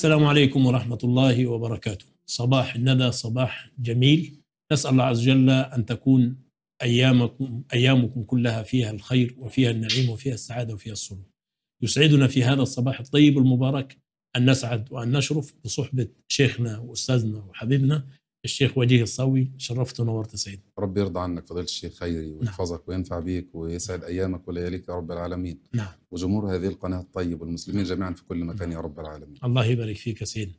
السلام عليكم ورحمة الله وبركاته صباح الندى صباح جميل نسأل الله عز وجل أن تكون أيامكم, أيامكم كلها فيها الخير وفيها النعيم وفيها السعادة وفيها السرور يسعدنا في هذا الصباح الطيب المبارك أن نسعد وأن نشرف بصحبة شيخنا وأستاذنا وحبيبنا الشيخ وجيه الصوي شرفت ونورت سيد ربي يرضى عنك فضيلة الشيخ خيري نعم. ويحفظك وينفع بيك ويسعد أيامك ولياليك يا رب العالمين نعم وجمهور هذه القناة الطيب والمسلمين جميعا في كل مكان يا رب العالمين الله يبارك فيك سيد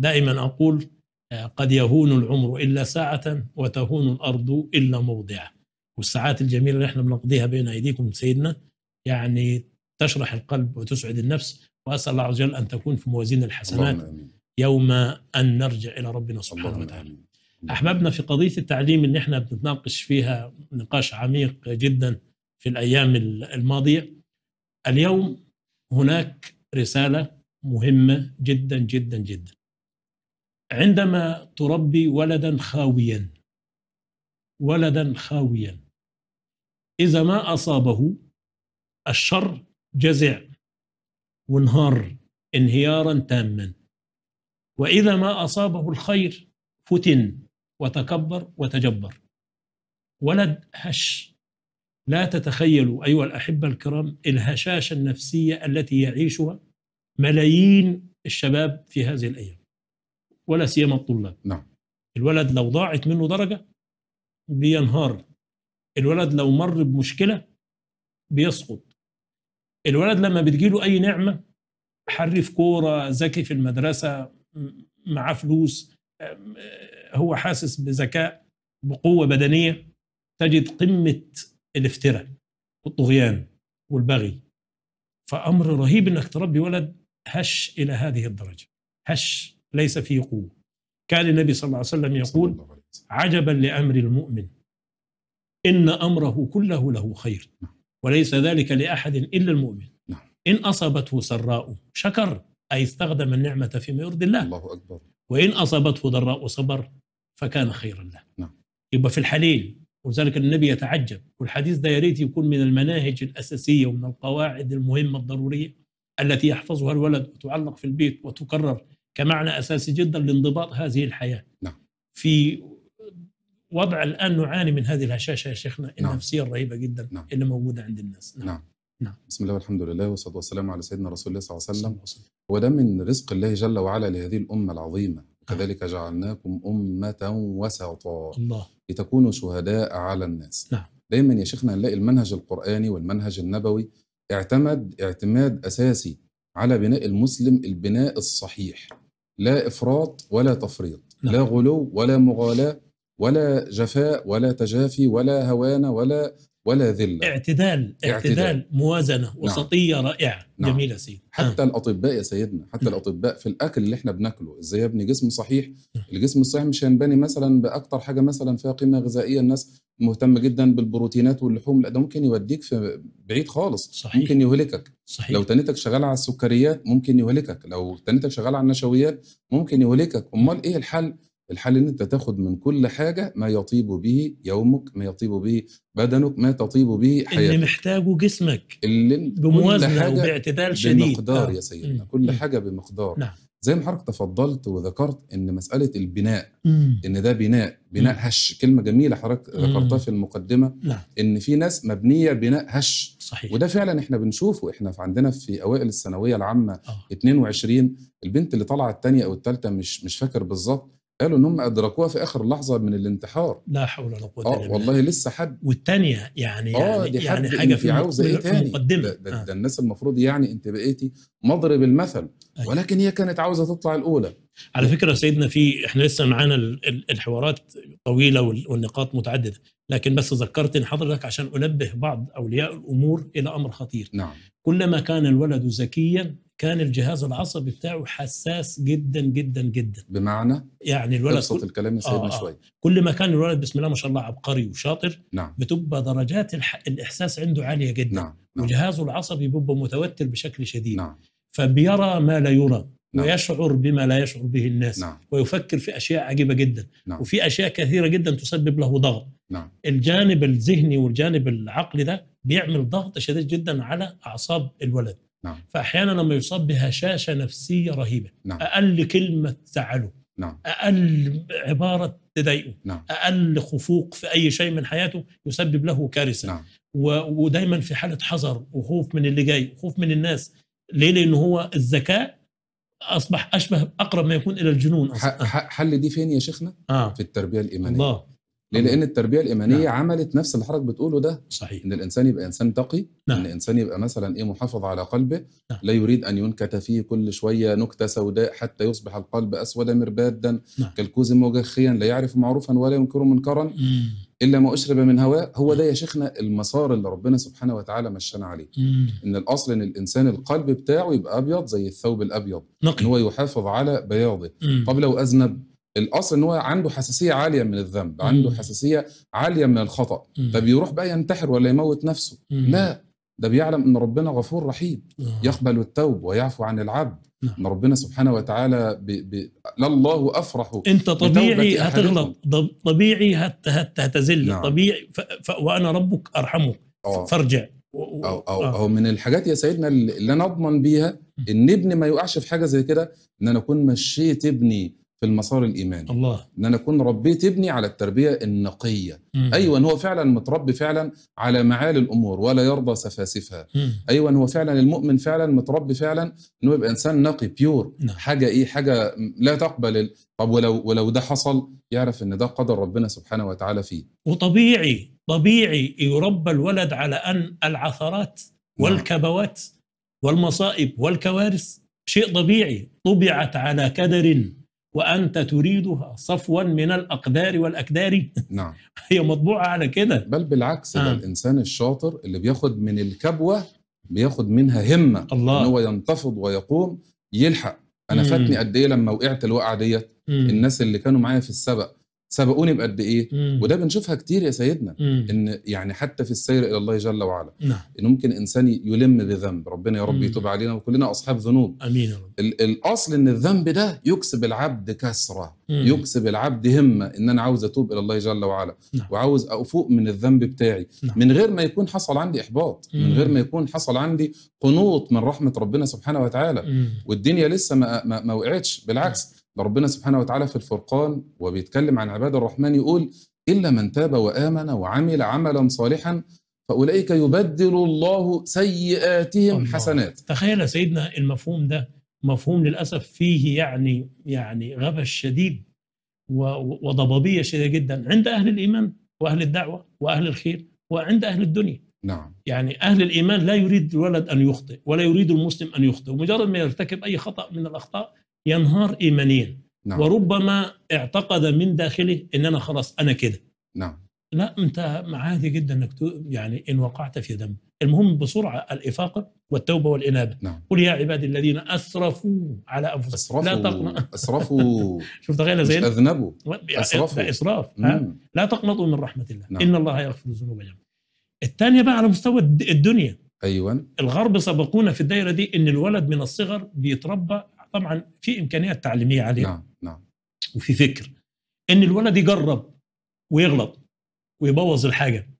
دائما أقول آه، قد يهون العمر إلا ساعة وتهون الأرض إلا موضعه والساعات الجميلة اللي احنا بنقضيها بين أيديكم سيدنا يعني تشرح القلب وتسعد النفس وأسأل الله عز وجل أن تكون في موازين الحسنات يوم أن نرجع إلى ربنا سبحانه وتعالى أحببنا في قضية التعليم اللي احنا بنتناقش فيها نقاش عميق جدا في الأيام الماضية اليوم هناك رسالة مهمة جدا جدا جدا عندما تربي ولدا خاويا ولدا خاويا إذا ما أصابه الشر جزع وانهار انهيارا تاما وإذا ما أصابه الخير فتن وتكبر وتجبر ولد هش لا تتخيلوا أيها الأحبة الكرام الهشاشة النفسية التي يعيشها ملايين الشباب في هذه الأيام ولا سيما الطلاب نعم الولد لو ضاعت منه درجة بينهار الولد لو مر بمشكلة بيسقط الولد لما بتجيله أي نعمة حريف كورة ذكي في المدرسة معاه فلوس هو حاسس بذكاء بقوه بدنيه تجد قمه الافتراء والطغيان والبغي فامر رهيب انك تربي ولد هش الى هذه الدرجه هش ليس فيه قوه كان النبي صلى الله عليه وسلم يقول عجبا لامر المؤمن ان امره كله له خير وليس ذلك لاحد الا المؤمن ان اصابته سراء شكر اي استخدم النعمه فيما يرضي الله الله اكبر وان اصابته ضراء صبر فكان خيرا له نعم. يبقى في الحليل ولذلك النبي يتعجب والحديث ده يا ريت يكون من المناهج الاساسيه ومن القواعد المهمه الضروريه التي يحفظها الولد وتعلق في البيت وتكرر كمعنى اساسي جدا لانضباط هذه الحياه نعم. في وضع الان نعاني من هذه الهشاشه يا شيخنا النفسيه نعم. الرهيبه جدا نعم. اللي موجوده عند الناس نعم. نعم. نعم. بسم الله والحمد لله والصلاة والسلام على سيدنا رسول الله صلى الله عليه وسلم وده من رزق الله جل وعلا لهذه الأمة العظيمة كذلك جعلناكم أمة وسطا الله. لتكونوا شهداء على الناس نعم. دايما يا شيخنا نلاقي المنهج القرآني والمنهج النبوي اعتمد اعتماد أساسي على بناء المسلم البناء الصحيح لا إفراط ولا تفريط نعم. لا غلو ولا مغالاة ولا جفاء ولا تجافي ولا هوان ولا ولا ذله اعتدال اعتدال, اعتدال. موازنه نعم. وسطيه نعم. رائعه نعم. جميله سيدي نعم. حتى آه. الاطباء يا سيدنا حتى م. نعم. الاطباء في الاكل اللي احنا بناكله ازاي يبني جسم صحيح م. الجسم الصحيح مش هينبني مثلا باكتر حاجه مثلا فيها قيمه غذائيه الناس مهتمه جدا بالبروتينات واللحوم لا ده ممكن يوديك في بعيد خالص صحيح. ممكن يهلكك صحيح. لو تنتك شغالة على السكريات ممكن يهلكك لو تنتك شغالة على النشويات ممكن يهلكك امال ايه الحل الحل ان انت تاخد من كل حاجه ما يطيب به يومك ما يطيب به بدنك ما تطيب به حياتك اللي محتاجه جسمك اللي بموازنه وباعتدال شديد بمقدار آه. يا سيدنا مم. كل حاجه بمقدار نعم. زي ما حضرتك تفضلت وذكرت ان مساله البناء مم. ان ده بناء بناء مم. هش كلمه جميله حضرتك ذكرتها في المقدمه نعم. ان في ناس مبنيه بناء هش صحيح. وده فعلا احنا بنشوفه احنا عندنا في اوائل الثانويه العامه أوه. 22 البنت اللي طالعه الثانيه او الثالثه مش مش فاكر بالظبط قالوا ان هم ادركوها في اخر لحظه من الانتحار لا حول ولا قوه آه، الا بالله والله لسه حد والثانيه يعني اه يعني، دي يعني, يعني حاجه في عاوزه ايه تاني ده, ده, آه. ده الناس المفروض يعني انت بقيتي مضرب المثل أيوة. ولكن هي كانت عاوزه تطلع الاولى على فكره سيدنا في احنا لسه معانا الحوارات طويله والنقاط متعدده لكن بس ذكرت حضرتك عشان انبه بعض اولياء الامور الى امر خطير نعم كلما كان الولد ذكيا كان الجهاز العصبي بتاعه حساس جدا جدا جدا بمعنى يعني الولد ابسط كل... الكلام يا سيدنا آه, آه. شويه كل ما كان الولد بسم الله ما شاء الله عبقري وشاطر نعم. بتبقى درجات الح... الاحساس عنده عاليه جدا نعم. نعم. وجهازه العصبي بيبقى متوتر بشكل شديد نعم. فبيرى ما لا يرى نعم. ويشعر بما لا يشعر به الناس نعم. ويفكر في اشياء عجيبه جدا نعم. وفي اشياء كثيره جدا تسبب له ضغط نعم. الجانب الذهني والجانب العقلي ده بيعمل ضغط شديد جدا على اعصاب الولد نعم. فاحيانا لما يصاب بهشاشه نفسيه رهيبه نعم. اقل كلمه تزعله نعم. اقل عباره تضايقه نعم. اقل خفوق في اي شيء من حياته يسبب له كارثه نعم. ودايما في حاله حذر وخوف من اللي جاي وخوف من الناس ليه لان هو الذكاء اصبح اشبه اقرب ما يكون الى الجنون أصبح. حل دي فين يا شيخنا آه. في التربيه الايمانيه الله ليه؟ لان نعم. التربيه الايمانيه نعم. عملت نفس اللي حضرتك بتقوله ده صحيح ان الانسان يبقى انسان تقي نعم. ان الانسان يبقى مثلا ايه محافظ على قلبه نعم. لا يريد ان ينكت فيه كل شويه نكته سوداء حتى يصبح القلب اسود مربادا نعم. كالكوز مجخيا لا يعرف معروفا ولا ينكر منكرا مم. الا ما اشرب من هواه هو ده يا شيخنا المسار اللي ربنا سبحانه وتعالى مشانا عليه مم. ان الاصل ان الانسان القلب بتاعه يبقى ابيض زي الثوب الابيض نقي. ان هو يحافظ على بياضه مم. طب لو اذنب الاصل ان هو عنده حساسيه عاليه من الذنب عنده حساسيه عاليه من الخطا فبيروح بقى ينتحر ولا يموت نفسه لا ده بيعلم ان ربنا غفور رحيم آه. يقبل التوب ويعفو عن العبد نعم. ان ربنا سبحانه وتعالى بي بي الله افرح انت طبيعي هتغلط طبيعي هت هت هتزل نعم. طبيعي ف ف وانا ربك ارحمك آه. فارجع أو, أو, آه. أو, أو من الحاجات يا سيدنا اللي أنا أضمن بيها إن ابني ما يقعش في حاجة زي كده إن أنا أكون مشيت ابني في المسار الايماني الله ان انا اكون ربيت ابني على التربيه النقيه مم. ايوه هو فعلا متربي فعلا على معالي الامور ولا يرضى سفاسفها مم. ايوه هو فعلا المؤمن فعلا متربي فعلا انه يبقى انسان نقي بيور نعم. حاجه ايه حاجه لا تقبل ال... طب ولو ولو ده حصل يعرف ان ده قدر ربنا سبحانه وتعالى فيه وطبيعي طبيعي يربى الولد على ان العثرات نعم. والكبوات والمصائب والكوارث شيء طبيعي طبعت على كدر وأنت تريدها صفوا من الأقدار والأكدار نعم هي مطبوعة على كده بل بالعكس آه. ده الإنسان الشاطر اللي بياخد من الكبوة بياخد منها همة الله. إن هو ينتفض ويقوم يلحق أنا مم. فاتني قد إيه لما وقعت الوقعة ديت الناس اللي كانوا معايا في السبق سبقوني بقد ايه مم. وده بنشوفها كتير يا سيدنا مم. ان يعني حتى في السير الى الله جل وعلا نعم. ان ممكن انسان يلم بذنب ربنا يا رب يتوب علينا وكلنا اصحاب ذنوب امين يا رب. الاصل ان الذنب ده يكسب العبد كسره مم. يكسب العبد همه ان انا عاوز اتوب الى الله جل وعلا نعم. وعاوز افوق من الذنب بتاعي نعم. من غير ما يكون حصل عندي احباط مم. من غير ما يكون حصل عندي قنوط من رحمه ربنا سبحانه وتعالى مم. والدنيا لسه ما ما, ما وقعتش بالعكس نعم. ده ربنا سبحانه وتعالى في الفرقان وبيتكلم عن عباد الرحمن يقول إلا من تاب وآمن وعمل عملا صالحا فأولئك يبدل الله سيئاتهم الله. حسنات تخيل سيدنا المفهوم ده مفهوم للأسف فيه يعني يعني غبش شديد وضبابية شديدة جدا عند أهل الإيمان وأهل الدعوة وأهل الخير وعند أهل الدنيا نعم يعني أهل الإيمان لا يريد الولد أن يخطئ ولا يريد المسلم أن يخطئ ومجرد ما يرتكب أي خطأ من الأخطاء ينهار ايمانيا نعم. وربما اعتقد من داخله ان انا خلاص انا كده نعم لا انت عادي جدا انك يعني ان وقعت في ذنب المهم بسرعه الافاقه والتوبه والانابه نعم. قل يا عبادي الذين اسرفوا على انفسهم أسرفوا لا تقنطوا اسرفوا شفت غير زين اذنبوا يعني اسرفوا اسراف لا تقنطوا من رحمه الله نعم. ان الله يغفر الذنوب جميعا الثانيه بقى على مستوى الدنيا ايوه الغرب سبقونا في الدايره دي ان الولد من الصغر بيتربى طبعا في امكانيات تعليميه عاليه نعم نعم وفي فكر ان الولد يجرب ويغلط ويبوظ الحاجه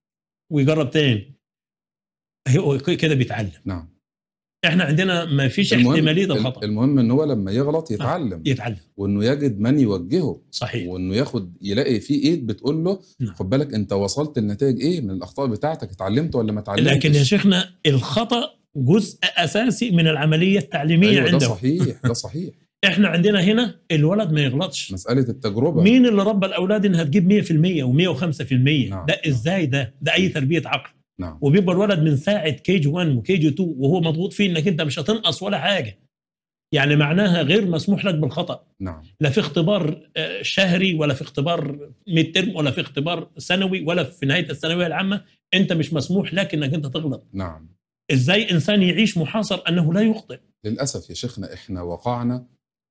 ويجرب تاني كده بيتعلم نعم احنا عندنا ما فيش احتماليه الخطا المهم ان هو لما يغلط يتعلم آه. يتعلم وانه يجد من يوجهه صحيح وانه ياخد يلاقي في ايد بتقول له نعم. خد بالك انت وصلت لنتائج ايه من الاخطاء بتاعتك اتعلمت ولا ما اتعلمتش لكن يا شيخنا الخطا جزء اساسي من العمليه التعليميه أيوة عندهم ده صحيح ده صحيح احنا عندنا هنا الولد ما يغلطش مساله التجربه مين اللي ربى الاولاد انها تجيب 100% و105% نعم. ده نعم. ازاي ده ده اي تربيه عقل نعم. وبيبقى الولد من ساعه كي جي 1 وكي جي 2 وهو مضغوط فيه انك انت مش هتنقص ولا حاجه يعني معناها غير مسموح لك بالخطا نعم. لا في اختبار آه، شهري ولا في اختبار ميد ترم ولا في اختبار سنوي ولا في نهايه الثانويه العامه انت مش مسموح لك انك انت تغلط نعم ازاي انسان يعيش محاصر انه لا يخطئ للاسف يا شيخنا احنا وقعنا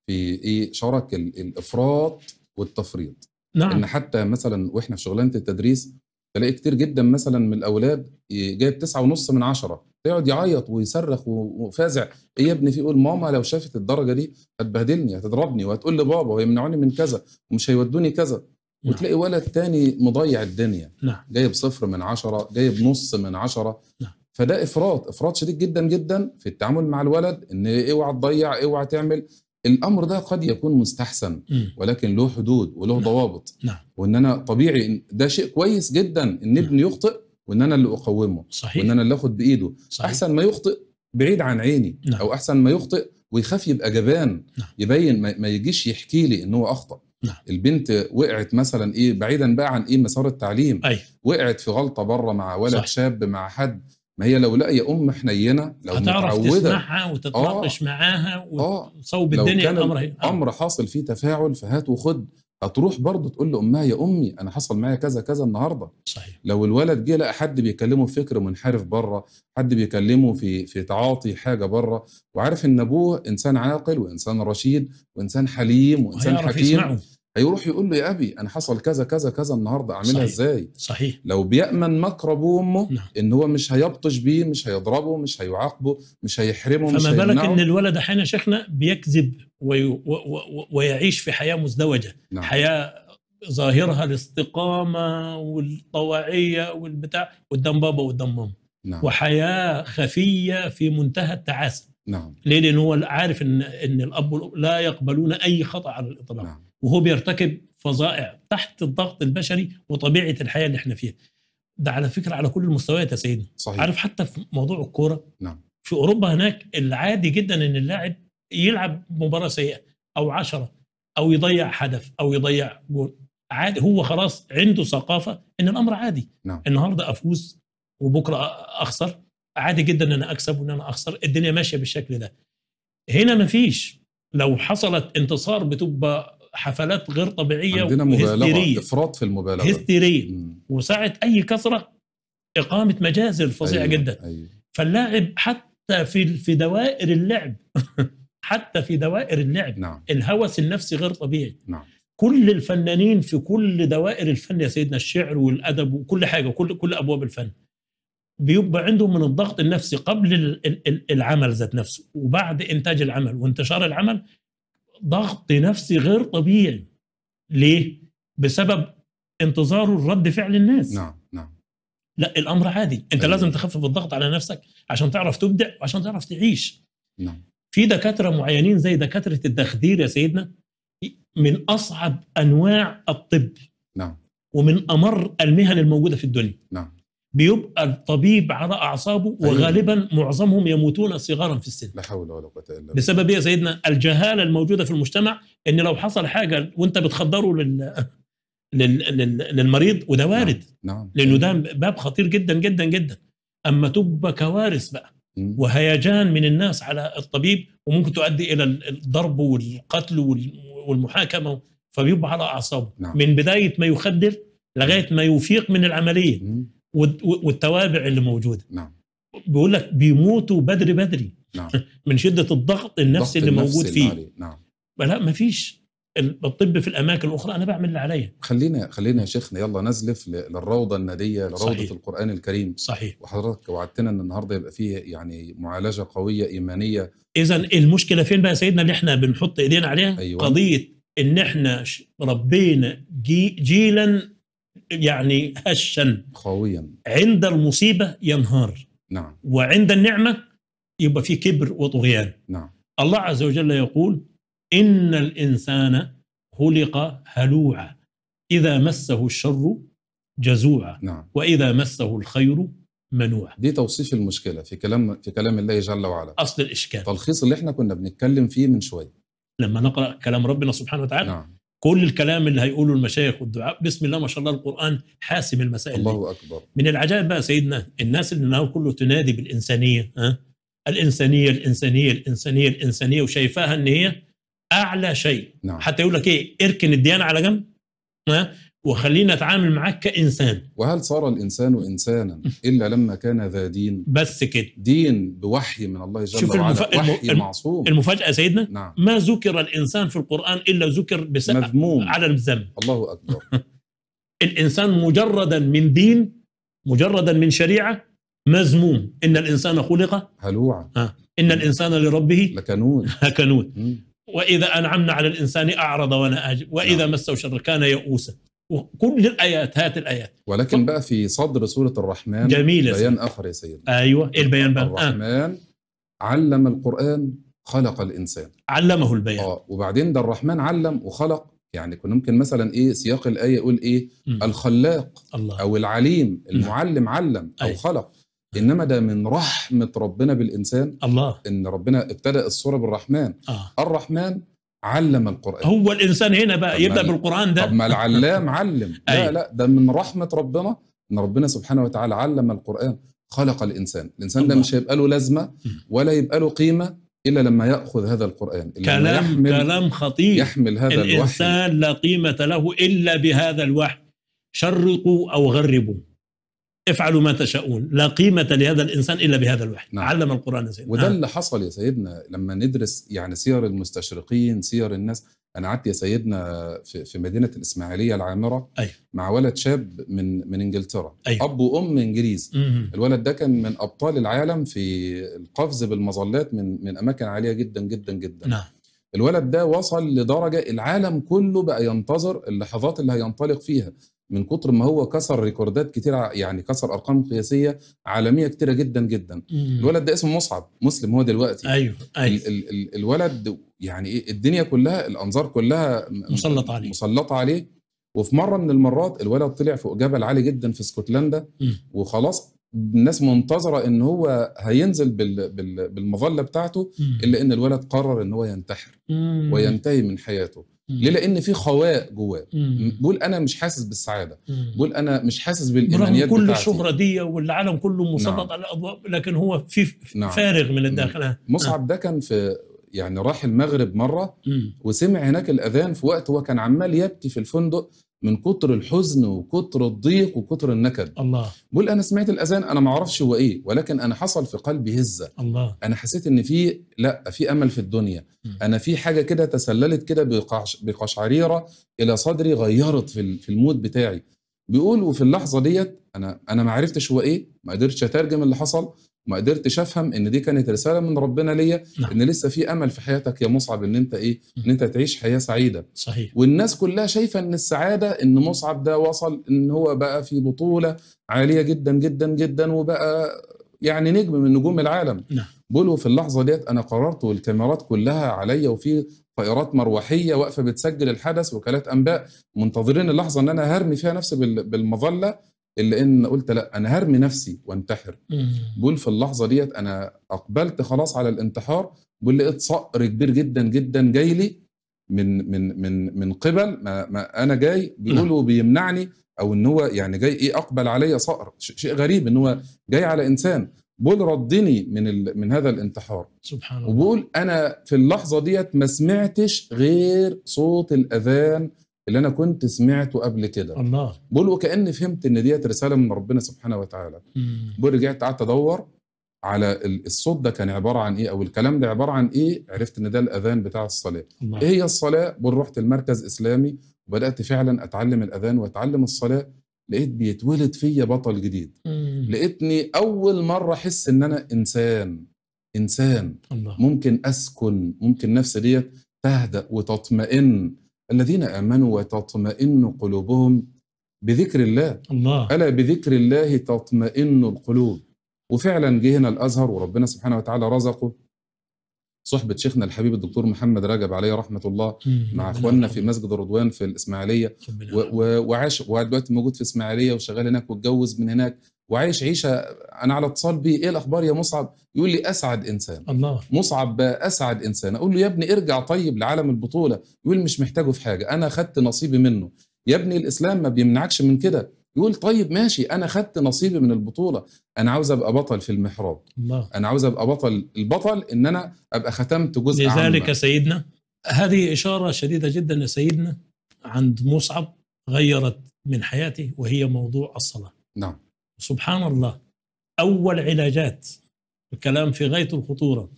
في ايه شرك الافراط والتفريط نعم ان حتى مثلا واحنا في شغلانه التدريس تلاقي كتير جدا مثلا من الاولاد جايب تسعة ونص من عشرة يقعد يعيط ويصرخ وفازع ايه يا ابني في يقول ماما لو شافت الدرجه دي هتبهدلني هتضربني وهتقول لبابا ويمنعوني من كذا ومش هيودوني كذا نعم. وتلاقي ولد تاني مضيع الدنيا نعم. جايب صفر من عشرة جايب نص من عشرة نعم. فده افراط افراط شديد جدا جدا في التعامل مع الولد ان اوعى تضيع اوعى تعمل الامر ده قد يكون مستحسن ولكن له حدود وله نعم. ضوابط نعم. وان انا طبيعي ده شيء كويس جدا ان نعم. ابني يخطئ وان انا اللي اقومه صحيح. وان انا اللي اخد بايده صحيح. احسن ما يخطئ بعيد عن عيني نعم. او احسن ما يخطئ ويخاف يبقى جبان نعم. يبين ما, ما يجيش يحكي لي ان هو اخطا نعم. البنت وقعت مثلا ايه بعيدا بقى عن ايه مسار التعليم أي. وقعت في غلطه بره مع ولد صح. شاب مع حد ما هي لو لقي ام حنينه لو هتعرف متعوده تسمعها وتتناقش آه معاها وتصوب آه الدنيا آه. الامر هي امر حاصل فيه تفاعل فهات وخد هتروح برضه تقول لامها يا امي انا حصل معايا كذا كذا النهارده صحيح لو الولد جه لقى حد بيكلمه في فكر منحرف بره حد بيكلمه في في تعاطي حاجه بره وعارف ان ابوه انسان عاقل وانسان رشيد وانسان حليم وانسان حكيم يسمعه. هيروح يقول له يا ابي انا حصل كذا كذا كذا النهارده اعملها ازاي صحيح لو بيامن مكر ابوه وامه نعم. ان هو مش هيبطش بيه مش هيضربه مش هيعاقبه مش هيحرمه فما مش بالك ان الولد احيانا شيخنا بيكذب وي... و... و... ويعيش في حياه مزدوجه نعم. حياه ظاهرها الاستقامه والطواعيه والبتاع قدام بابا وقدام ماما نعم. وحياه خفيه في منتهى التعاسه نعم ليه؟ لان هو عارف ان ان الاب لا يقبلون اي خطا على الاطلاق نعم. وهو بيرتكب فظائع تحت الضغط البشري وطبيعه الحياه اللي احنا فيها ده على فكره على كل المستويات يا سيدنا صحيح. عارف حتى في موضوع الكوره نعم في اوروبا هناك العادي جدا ان اللاعب يلعب مباراه سيئه او عشرة او يضيع هدف او يضيع جول عادي هو خلاص عنده ثقافه ان الامر عادي نعم. النهارده افوز وبكره اخسر عادي جدا ان انا اكسب وان انا اخسر الدنيا ماشيه بالشكل ده هنا مفيش لو حصلت انتصار بتبقى حفلات غير طبيعيه عندنا مبالغه افراط في المبالغه هستيريه وساعه اي كثره اقامه مجازر فظيعه أيوة جدا أيوة. فاللاعب حتى في في دوائر اللعب حتى في دوائر اللعب نعم. الهوس النفسي غير طبيعي نعم. كل الفنانين في كل دوائر الفن يا سيدنا الشعر والادب وكل حاجه وكل كل ابواب الفن بيبقى عندهم من الضغط النفسي قبل العمل ذات نفسه وبعد انتاج العمل وانتشار العمل ضغط نفسي غير طبيعي ليه؟ بسبب انتظاره الرد فعل الناس نعم نعم لا الامر عادي انت أيوة. لازم تخفف الضغط على نفسك عشان تعرف تبدع وعشان تعرف تعيش نعم في دكاتره معينين زي دكاتره التخدير يا سيدنا من اصعب انواع الطب نعم ومن امر المهن الموجوده في الدنيا نعم بيبقى الطبيب على اعصابه أيوة. وغالبا معظمهم يموتون صغارا في السن لا حول ولا قوه الا بالله بسبب ايه يا سيدنا الجهاله الموجوده في المجتمع ان لو حصل حاجه وانت بتخدره لل... للمريض وده نعم، وارد نعم. نعم. لانه ده باب خطير جدا جدا جدا اما تبقى كوارث بقى وهيجان من الناس على الطبيب وممكن تؤدي الى الضرب والقتل والمحاكمه فبيبقى على اعصابه نعم. من بدايه ما يخدر لغايه ما يفيق من العمليه والتوابع اللي موجوده نعم بيقول لك بيموتوا بدري بدري نعم. من شده الضغط النفسي اللي موجود فيه نعم لا مفيش الطب في الاماكن الاخرى انا بعمل اللي عليا خلينا خلينا يا شيخنا يلا نزلف للروضه النديه لروضه صحيح. القران الكريم صحيح وحضرتك وعدتنا ان النهارده يبقى فيه يعني معالجه قويه ايمانيه اذا المشكله فين بقى يا سيدنا اللي احنا بنحط ايدينا عليها أيوة. قضيه ان احنا ربينا جي جيلا يعني هشا قويا عند المصيبه ينهار نعم وعند النعمه يبقى في كبر وطغيان نعم الله عز وجل يقول ان الانسان خلق هلوعا اذا مسه الشر جزوعا نعم. واذا مسه الخير منوعا دي توصيف المشكله في كلام في كلام الله جل وعلا اصل الاشكال تلخيص اللي احنا كنا بنتكلم فيه من شويه لما نقرا كلام ربنا سبحانه وتعالى نعم. كل الكلام اللي هيقوله المشايخ والدعاء بسم الله ما شاء الله القران حاسم المسائل الله دي. اكبر من العجائب بقى سيدنا الناس اللي النهار كله تنادي بالانسانيه ها الانسانيه الانسانيه الانسانيه الانسانيه وشايفاها ان هي اعلى شيء نعم. حتى يقول لك ايه اركن الديانه على جنب ها وخليني اتعامل معاك كانسان وهل صار الانسان انسانا الا لما كان ذا دين بس كده دين بوحي من الله جل شوف وعلا المف... وحي الم... معصوم المفاجاه سيدنا نعم. ما ذكر الانسان في القران الا ذكر بس... مذموم على الذنب الله اكبر الانسان مجردا من دين مجردا من شريعه مذموم ان الانسان خلق هلوعا آه. ان الانسان لربه لكنون لكنون واذا انعمنا على الانسان اعرض ونأج واذا نعم. مسه شر كان يئوسا وكل الايات هات الايات ولكن بقى في صدر سوره الرحمن جميل بيان اخر يا سيدي ايوه إيه البيان بقى آه. الرحمن آه. علم القران خلق الانسان علمه البيان اه وبعدين ده الرحمن علم وخلق يعني كنا ممكن مثلا ايه سياق الايه يقول ايه م. الخلاق الله. او العليم المعلم م. علم او أي. خلق انما ده من رحمه ربنا بالانسان الله ان ربنا ابتدا الصوره بالرحمن آه. الرحمن علم القرآن هو الإنسان هنا بقى يبدأ بالقرآن ده طب ما العلام علم لا لا ده من رحمة ربنا إن ربنا سبحانه وتعالى علم القرآن خلق الإنسان الإنسان ده مش هيبقى له لازمة ولا يبقى له قيمة الا لما ياخذ هذا القران كلام يحمل كلام خطير يحمل هذا الانسان الوحي. لا قيمه له الا بهذا الوحي شرقوا او غربوا افعلوا ما تشاءون لا قيمة لهذا الإنسان إلا بهذا الوحي نعم. علم القرآن سيدنا وده نعم. اللي حصل يا سيدنا لما ندرس يعني سير المستشرقين سير الناس أنا قعدت يا سيدنا في, في مدينة الإسماعيلية العامرة أيوه. مع ولد شاب من من إنجلترا أيوه. أب وأم الولد ده كان من أبطال العالم في القفز بالمظلات من من أماكن عالية جدا جدا جدا نعم. الولد ده وصل لدرجة العالم كله بقى ينتظر اللحظات اللي هينطلق فيها من كتر ما هو كسر ريكوردات كتير يعني كسر ارقام قياسيه عالميه كتيره جدا جدا مم. الولد ده اسمه مصعب مسلم هو دلوقتي ايوه ايوه ال ال الولد يعني ايه الدنيا كلها الانظار كلها مسلطه عليه مسلطه عليه وفي مره من المرات الولد طلع فوق جبل عالي جدا في اسكتلندا وخلاص الناس منتظره ان هو هينزل بال بال بالمظله بتاعته الا ان الولد قرر ان هو ينتحر وينتهي من حياته ليه لان في خواء جواه بيقول انا مش حاسس بالسعاده بيقول انا مش حاسس بالايمانيات كل الشهره دي والعالم كله مسلط نعم. على الأضواء لكن هو في نعم. فارغ من الداخل نعم. مصعب ده كان في يعني راح المغرب مره مم. وسمع هناك الاذان في وقت هو كان عمال يبكي في الفندق من كتر الحزن وكتر الضيق وكتر النكد الله بقول انا سمعت الاذان انا ما اعرفش هو ايه ولكن انا حصل في قلبي هزه الله انا حسيت ان في لا في امل في الدنيا م. انا في حاجه كده تسللت كده بقش بقشعريره الى صدري غيرت في, في المود بتاعي بيقول وفي اللحظه ديت انا انا ما عرفتش هو ايه ما قدرتش اترجم اللي حصل ما قدرتش افهم ان دي كانت رساله من ربنا ليا نعم. ان لسه في امل في حياتك يا مصعب ان انت ايه ان انت تعيش حياه سعيده صحيح والناس كلها شايفه ان السعاده ان مصعب ده وصل ان هو بقى في بطوله عاليه جدا جدا جدا وبقى يعني نجم من نجوم العالم نعم. بقوله في اللحظه ديت انا قررت والكاميرات كلها عليا وفي طائرات مروحيه واقفه بتسجل الحدث وكالات انباء منتظرين اللحظه ان انا هرمي فيها نفسي بالمظله الا ان قلت لا انا هرمي نفسي وانتحر بقول في اللحظه ديت انا اقبلت خلاص على الانتحار بقول لقيت صقر كبير جدا جدا جاي لي من من من من قبل ما, ما انا جاي بيقول نعم. بيمنعني او ان هو يعني جاي ايه اقبل عليا صقر شيء غريب ان هو جاي على انسان بقول ردني من ال... من هذا الانتحار سبحان الله وبقول انا في اللحظه ديت ما سمعتش غير صوت الاذان اللي انا كنت سمعته قبل كده الله بقول وكاني فهمت ان ديت رساله من ربنا سبحانه وتعالى بقول رجعت قعدت ادور على الصوت ده كان عباره عن ايه او الكلام ده عباره عن ايه عرفت ان ده الاذان بتاع الصلاه الله. ايه هي الصلاه بقول رحت المركز اسلامي وبدات فعلا اتعلم الاذان واتعلم الصلاه لقيت بيتولد فيا بطل جديد مم. لقيتني اول مره احس ان انا انسان انسان الله. ممكن اسكن ممكن نفسي ديت تهدأ وتطمئن الذين امنوا وتطمئن قلوبهم بذكر الله الله الا بذكر الله تطمئن القلوب وفعلا جه هنا الازهر وربنا سبحانه وتعالى رزقه صحبه شيخنا الحبيب الدكتور محمد رجب عليه رحمه الله مع اخواننا في مسجد الرضوان في الاسماعيليه وعاش ودلوقتي موجود في اسماعيليه وشغال هناك واتجوز من هناك وعايش عيشه انا على اتصال بيه ايه الاخبار يا مصعب يقول لي اسعد انسان الله مصعب اسعد انسان اقول له يا ابني ارجع طيب لعالم البطوله يقول مش محتاجه في حاجه انا خدت نصيبي منه يا ابني الاسلام ما بيمنعكش من كده يقول طيب ماشي انا خدت نصيبي من البطوله انا عاوز ابقى بطل في المحراب الله. انا عاوز ابقى بطل البطل ان انا ابقى ختمت جزء لذلك سيدنا هذه اشاره شديده جدا لسيدنا عند مصعب غيرت من حياته وهي موضوع الصلاه نعم سبحان الله أول علاجات الكلام في غاية الخطورة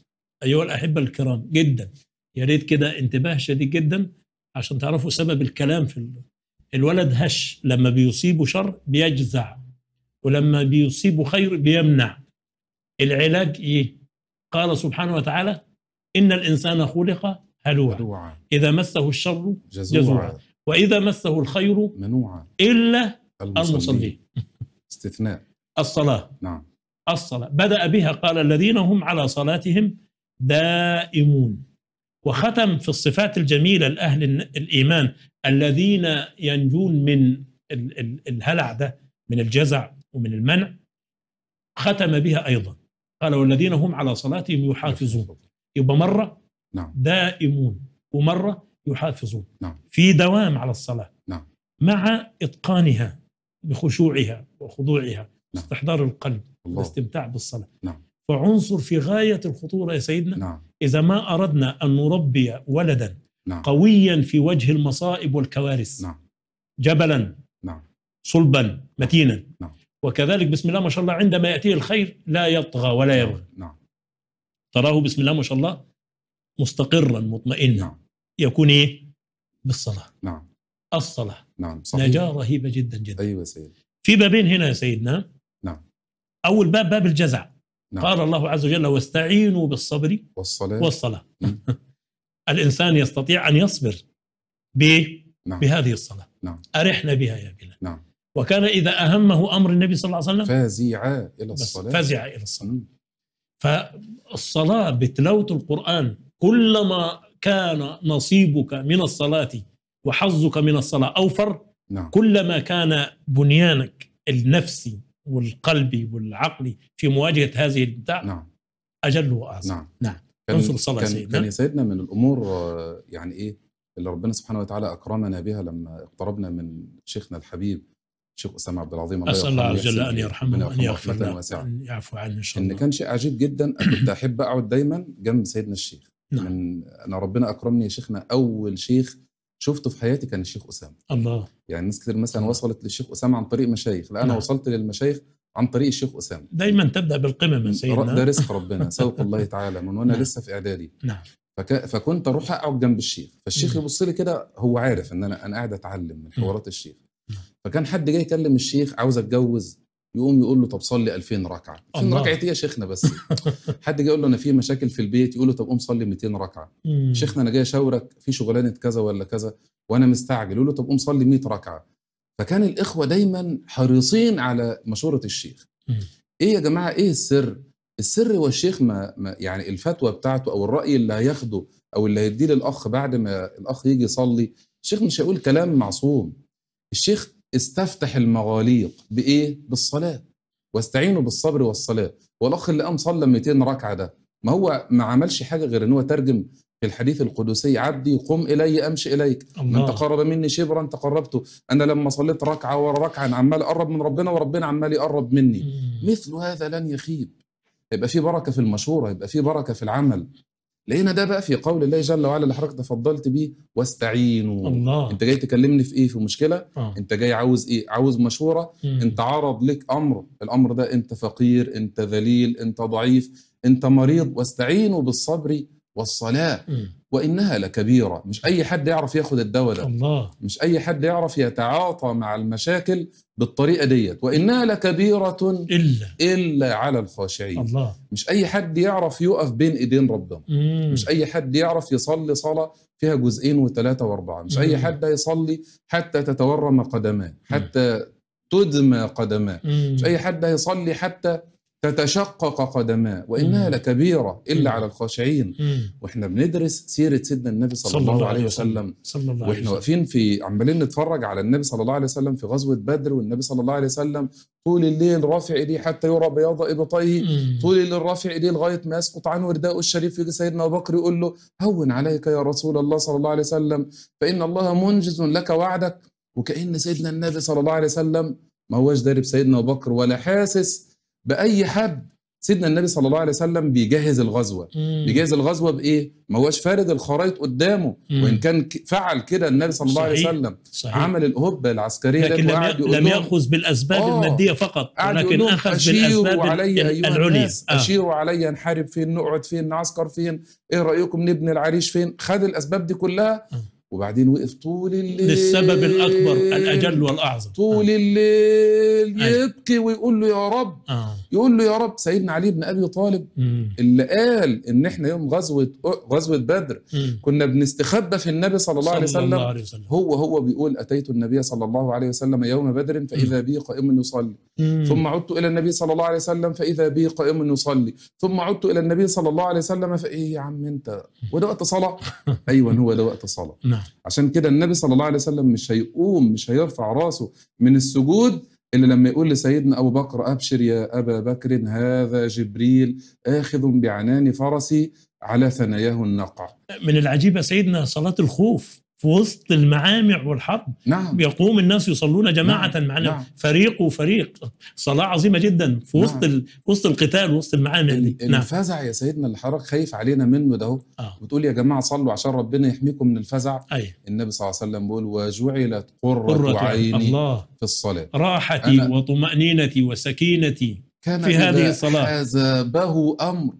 أيها الأحبة الكرام جدا يا ريت كده انتباه شديد جدا عشان تعرفوا سبب الكلام في الولد هش لما بيصيبه شر بيجزع ولما بيصيبه خير بيمنع العلاج ايه؟ قال سبحانه وتعالى ان الانسان خلق هلوعا اذا مسه الشر جزوعا, جزوعا. واذا مسه الخير منوعا الا المصلين استثناء الصلاة نعم الصلاة بدأ بها قال الذين هم على صلاتهم دائمون وختم في الصفات الجميلة لأهل الإيمان الذين ينجون من الهلع ده من الجزع ومن المنع ختم بها أيضا قال والذين هم على صلاتهم يحافظون يبقى مرة نعم. دائمون ومرة يحافظون نعم. في دوام على الصلاة نعم. مع إتقانها بخشوعها وخضوعها نعم. استحضار القلب والاستمتاع بالصلاة نعم. فعنصر في غاية الخطورة يا سيدنا نعم. إذا ما أردنا أن نربي ولدا نعم. قويا في وجه المصائب والكوارث نعم. جبلا نعم. صلبا متينا نعم. وكذلك بسم الله ما شاء الله عندما يأتيه الخير لا يطغى ولا نعم. يبغى نعم. تراه بسم الله ما شاء الله مستقرا مطمئنا نعم. يكون إيه بالصلاة نعم الصلاة نعم صحيح. نجاة رهيبة جدا جدا أيوة سيد في بابين هنا يا سيدنا نعم أول باب باب الجزع نعم. قال الله عز وجل واستعينوا بالصبر والصلاة والصلاة الإنسان يستطيع أن يصبر ب نعم. بهذه الصلاة نعم. أرحنا بها يا بلال نعم. وكان إذا أهمه أمر النبي صلى الله عليه وسلم فازعا إلى الصلاة فازعا إلى الصلاة مم. فالصلاة بتلاوة القرآن كلما كان نصيبك من الصلاة وحظك من الصلاة أوفر نعم. كلما كان بنيانك النفسي والقلبي والعقلي في مواجهة هذه البتاع نعم. أجل وأعظم نعم, نعم. كان, الصلاة كان, سيدنا. كان يا سيدنا من الأمور آه، يعني إيه اللي ربنا سبحانه وتعالى أكرمنا بها لما اقتربنا من شيخنا الحبيب الشيخ أسامة عبد العظيم الله أسأل الله عز وجل أن يرحمه وأن يغفر له وأن يعفو عنه إن شاء الله إن كان شيء عجيب جدا كنت أحب أقعد دايما جنب سيدنا الشيخ نعم. من أنا ربنا أكرمني يا شيخنا أول شيخ شفته في حياتي كان الشيخ اسامه الله يعني ناس كتير مثلا وصلت للشيخ اسامه عن طريق مشايخ لا انا نعم. وصلت للمشايخ عن طريق الشيخ اسامه دايما تبدا بالقمم يا سيدنا ده رزق ربنا سوق الله تعالى من وانا نعم. لسه في اعدادي نعم فك... فكنت اروح اقعد جنب الشيخ فالشيخ يبص لي كده هو عارف ان انا انا قاعد اتعلم من حوارات الشيخ فكان حد جاي يكلم الشيخ عاوز اتجوز يقوم يقول له طب صلي 2000 ركعه 2000 ركعه يا شيخنا بس حد جه يقول له انا في مشاكل في البيت يقول له طب قوم صلي 200 ركعه شيخنا انا جاي اشاورك في شغلانه كذا ولا كذا وانا مستعجل يقول له طب قوم صلي 100 ركعه فكان الاخوه دايما حريصين على مشوره الشيخ ايه يا جماعه ايه السر السر والشيخ ما يعني الفتوى بتاعته او الراي اللي هياخده او اللي هيديه للاخ بعد ما الاخ يجي يصلي الشيخ مش هيقول كلام معصوم الشيخ استفتح المغاليق بايه بالصلاه واستعينوا بالصبر والصلاه والاخ اللي قام صلى 200 ركعه ده ما هو ما عملش حاجه غير ان هو ترجم في الحديث القدسي عبدي قم الي امشي اليك الله. من تقرب مني شبرا تقربته انا لما صليت ركعه ورا ركعه انا عمال اقرب من ربنا وربنا عمال يقرب مني مم. مثل هذا لن يخيب يبقى في بركه في المشوره يبقى في بركه في العمل لقينا ده بقى في قول الله جل وعلا اللي حضرتك تفضلت بيه واستعينوا الله انت جاي تكلمني في ايه في مشكله آه. انت جاي عاوز ايه عاوز مشوره مم. انت عرض لك امر الامر ده انت فقير انت ذليل انت ضعيف انت مريض واستعينوا بالصبر والصلاة وإنها لكبيرة مش أي حد يعرف ياخد الدواء ده الله. مش أي حد يعرف يتعاطى مع المشاكل بالطريقة ديت وإنها لكبيرة إلا, إلا على الخاشعين الله. مش أي حد يعرف يقف بين إيدين ربنا مش أي حد يعرف يصلي صلاة فيها جزئين وثلاثة وأربعة مش أي حد يصلي حتى تتورم قدماه حتى تدمى قدماه مش أي حد يصلي حتى تتشقق قدماه وانها لكبيره الا على الخاشعين واحنا بندرس سيره سيدنا النبي صلى, صلى الله عليه وسلم صلى الله واحنا واقفين في عمالين نتفرج على النبي صلى الله عليه وسلم في غزوه بدر والنبي صلى الله عليه وسلم طول الليل رافع ايديه حتى يرى بياض ابطيه طول الليل رافع ايديه لغايه ما يسقط عنه رداءه الشريف يجي سيدنا ابو بكر يقول له هون عليك يا رسول الله صلى الله عليه وسلم فان الله منجز لك وعدك وكان سيدنا النبي صلى الله عليه وسلم ما هوش دارب سيدنا ابو بكر ولا حاسس باي حد سيدنا النبي صلى الله عليه وسلم بيجهز الغزوه مم. بيجهز الغزوه بايه ما هوش فارد الخرائط قدامه مم. وان كان فعل كده النبي صلى الله عليه وسلم صحيح. عمل الهبه العسكريه لكن لم, لم ياخذ بالاسباب آه. الماديه فقط ولكن اخذ بالاسباب علي العليا آه. اشيروا علي نحارب فين نقعد فين نعسكر فين ايه رايكم نبني العريش فين خد الاسباب دي كلها آه. وبعدين وقف طول الليل للسبب الاكبر الاجل والاعظم طول آه. الليل آه. يبكي ويقول له يا رب آه. يقول له يا رب سيدنا علي بن ابي طالب مم. اللي قال ان احنا يوم غزوه غزوه بدر مم. كنا بنستخبى في النبي صلى الله عليه وسلم, الله عليه وسلم. هو هو بيقول اتيت النبي صلى الله عليه وسلم يوم بدر فاذا بي قائم يصلي مم. ثم عدت الى النبي صلى الله عليه وسلم فاذا بي قائم يصلي ثم عدت الى النبي صلى الله عليه وسلم فايه يا عم انت وده وقت صلاه ايوه هو ده وقت صلاه نعم. نعم. عشان كده النبي صلى الله عليه وسلم مش هيقوم مش هيرفع راسه من السجود إلا لما يقول لسيدنا أبو بكر أبشر يا أبا بكر هذا جبريل آخذ بعنان فرسي على ثناياه النقع من العجيبة سيدنا صلاة الخوف في وسط المعامع والحرب نعم. يقوم الناس يصلون جماعة نعم. معنا نعم. فريق وفريق صلاة عظيمة جدا في وسط نعم. ال... وسط القتال وسط المعامع دي نعم. الفزع يا سيدنا اللي حضرتك خايف علينا منه ده آه. بتقول يا جماعة صلوا عشان ربنا يحميكم من الفزع أي. النبي صلى الله عليه وسلم بيقول وجعلت قرة, قرة عيني الله. في الصلاة راحتي وطمأنينتي وسكينتي كان في هذه الصلاة حازبه أمر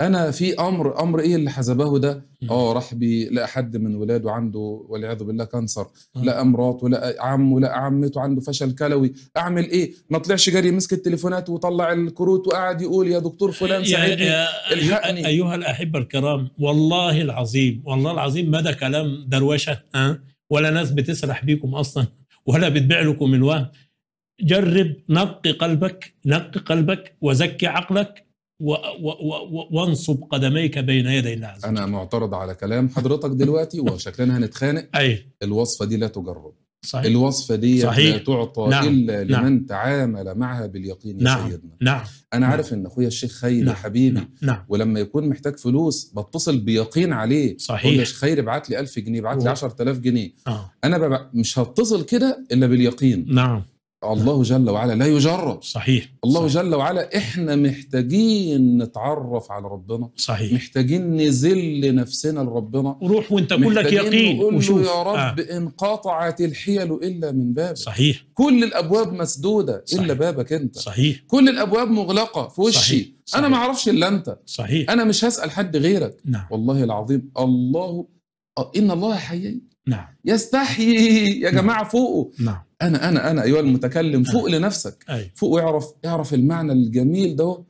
انا في امر امر ايه اللي حذبه ده اه راح بي لقى حد من ولاده عنده والعياذ بالله كانسر آه. لقى مراته لقى عمه لقى عمته عنده فشل كلوي اعمل ايه ما طلعش جري مسك التليفونات وطلع الكروت وقعد يقول يا دكتور فلان ساعدني الحقني ايها الاحبه الكرام والله العظيم والله العظيم مدى كلام دروشه ها ولا ناس بتسرح بيكم اصلا ولا بتبيع لكم الوهم جرب نقي قلبك نقي قلبك وزكي عقلك وانصب قدميك بين يدي الله عز وجل. انا معترض على كلام حضرتك دلوقتي وشكلنا هنتخانق اي الوصفه دي لا تجرب صحيح. الوصفه دي صحيح. لا تعطى نعم. الا نعم. لمن نعم. تعامل معها باليقين يا نعم. سيدنا نعم. انا نعم. عارف ان اخويا الشيخ خيري نعم. حبيبي نعم. نعم. ولما يكون محتاج فلوس بتصل بيقين عليه صحيح يا خيري ابعت لي 1000 جنيه ابعت لي 10000 جنيه آه. انا ببع... مش هتصل كده الا باليقين نعم الله جل وعلا لا يجرب صحيح الله صحيح. جل وعلا احنا محتاجين نتعرف على ربنا صحيح محتاجين نذل نفسنا لربنا وروح وانت كلك يقين وشوف يا آه. رب آه. ان قطعت الحيل الا من بابك صحيح كل الابواب مسدوده صحيح. الا بابك انت صحيح كل الابواب مغلقه في وشي صحيح. صحيح. انا ما اعرفش الا انت صحيح انا مش هسال حد غيرك نعم. والله العظيم الله آه، ان الله حيي نعم يستحيي يا جماعه نعم. فوقه نعم. انا انا انا ايها المتكلم فوق لنفسك فوق واعرف اعرف المعنى الجميل ده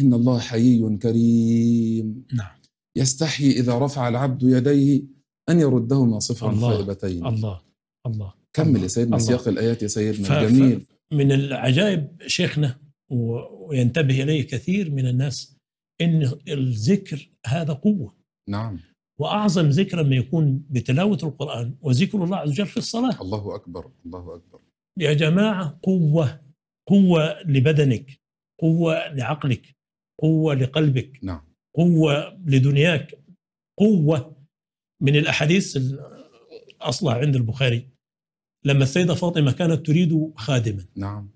ان الله حيي كريم نعم يستحي اذا رفع العبد يديه ان يردهما صفرا خائبتين الله الله كمل يا سيدنا الله. سياق الايات يا سيدنا ف... الجميل من العجائب شيخنا وينتبه اليه كثير من الناس ان الذكر هذا قوه نعم واعظم ذكرى ما يكون بتلاوه القران وذكر الله عز وجل في الصلاه الله اكبر الله اكبر يا جماعه قوه قوه لبدنك قوه لعقلك قوه لقلبك نعم قوه لدنياك قوه من الاحاديث الاصلع عند البخاري لما السيده فاطمه كانت تريد خادما نعم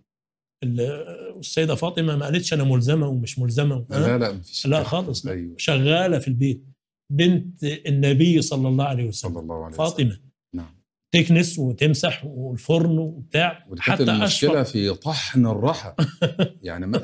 السيده فاطمه ما قالتش انا ملزمه ومش ملزمه لا لا لا خالص أيوة. شغاله في البيت بنت النبي صلى الله عليه وسلم صلى الله عليه وسلم. فاطمه نعم تكنس وتمسح والفرن وبتاع حتى المشكله أشفر. في طحن الرحى يعني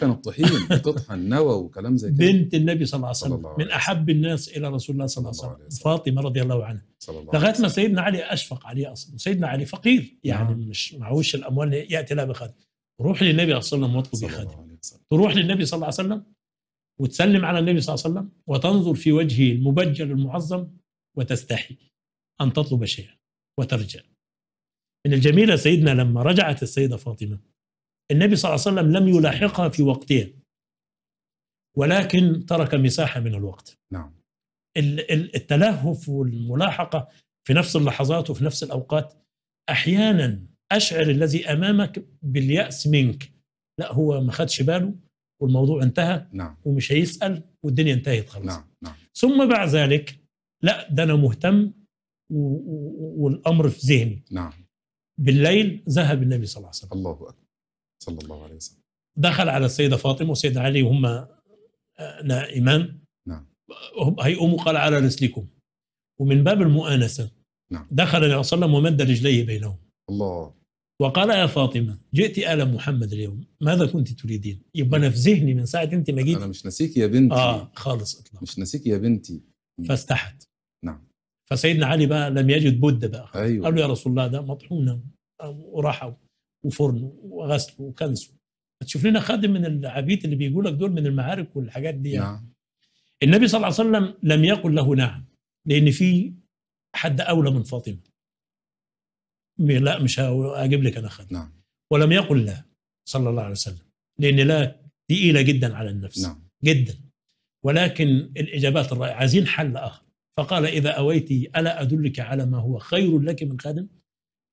كان الطحين بتطحن نوى وكلام زي كده بنت النبي صلى الله عليه وسلم الله عليه من احب الناس الى رسول الله صلى الله عليه وسلم فاطمه رضي الله عنها لغايه ما سيدنا علي اشفق عليه اصلا سيدنا علي فقير يعني نعم. مش معهوش الاموال ياتي لها بخادم روح للنبي صلى الله عليه وسلم واطلب خادم تروح للنبي صلى الله عليه وسلم وتسلم على النبي صلى الله عليه وسلم وتنظر في وجهه المبجل المعظم وتستحي أن تطلب شيئا وترجع من الجميل سيدنا لما رجعت السيدة فاطمة النبي صلى الله عليه وسلم لم يلاحقها في وقتها ولكن ترك مساحة من الوقت نعم التلهف والملاحقة في نفس اللحظات وفي نفس الأوقات أحيانا أشعر الذي أمامك باليأس منك لا هو ما خدش باله والموضوع انتهى نعم. ومش هيسال والدنيا انتهت خلاص نعم. نعم. ثم بعد ذلك لا ده انا مهتم و... و... والامر في ذهني نعم بالليل ذهب النبي صلى الله عليه وسلم الله اكبر صلى الله عليه وسلم دخل على السيده فاطمه والسيد علي وهم آه، نائمان نعم هيقوموا قال على رسلكم ومن باب المؤانسه نعم دخل النبي صلى الله عليه وسلم ومد رجليه بينهم الله وقال يا فاطمه جئت ال محمد اليوم ماذا كنت تريدين؟ يبقى انا في ذهني من ساعه انت ما جيت انا مش نسيك يا بنتي اه خالص اطلاقا مش نسيك يا بنتي فاستحت نعم فسيدنا علي بقى لم يجد بد بقى أيوة. قالوا يا رسول الله ده مطحونه وراحه وفرن وغسل وكنس تشوف لنا خادم من العبيد اللي بيجوا لك دول من المعارك والحاجات دي يعني. نعم. النبي صلى الله عليه وسلم لم يقل له نعم لان في حد اولى من فاطمه لا مش هجيب لك انا خد نعم. ولم يقل لا صلى الله عليه وسلم لان لا ثقيله جدا على النفس نعم. جدا ولكن الاجابات الرائعه عايزين حل اخر فقال اذا اويت الا ادلك على ما هو خير لك من خادم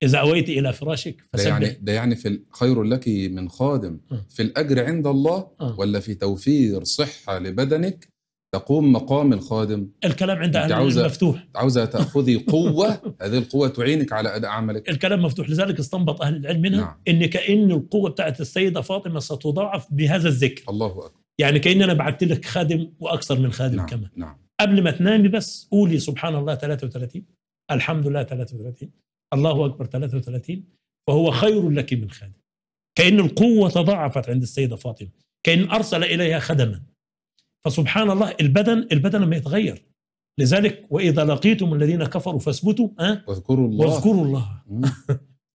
اذا اويت الى فراشك يعني- فسبح ده يعني ده يعني في خير لك من خادم آه. في الاجر عند الله آه. ولا في توفير صحه لبدنك تقوم مقام الخادم الكلام عند أهل العلم مفتوح عاوزة تأخذي قوة هذه القوة تعينك على أداء عملك الكلام مفتوح لذلك استنبط أهل العلم منها نعم. إن كأن القوة بتاعت السيدة فاطمة ستضاعف بهذا الذكر الله أكبر يعني كأن أنا بعت لك خادم وأكثر من خادم نعم. كمان نعم. قبل ما تنامي بس قولي سبحان الله 33 الحمد لله 33 الله أكبر 33 فهو خير لك من خادم كأن القوة تضاعفت عند السيدة فاطمة كأن أرسل إليها خدما فسبحان الله البدن البدن لما يتغير لذلك واذا لقيتم الذين كفروا فاثبتوا أه؟ واذكروا الله واذكروا الله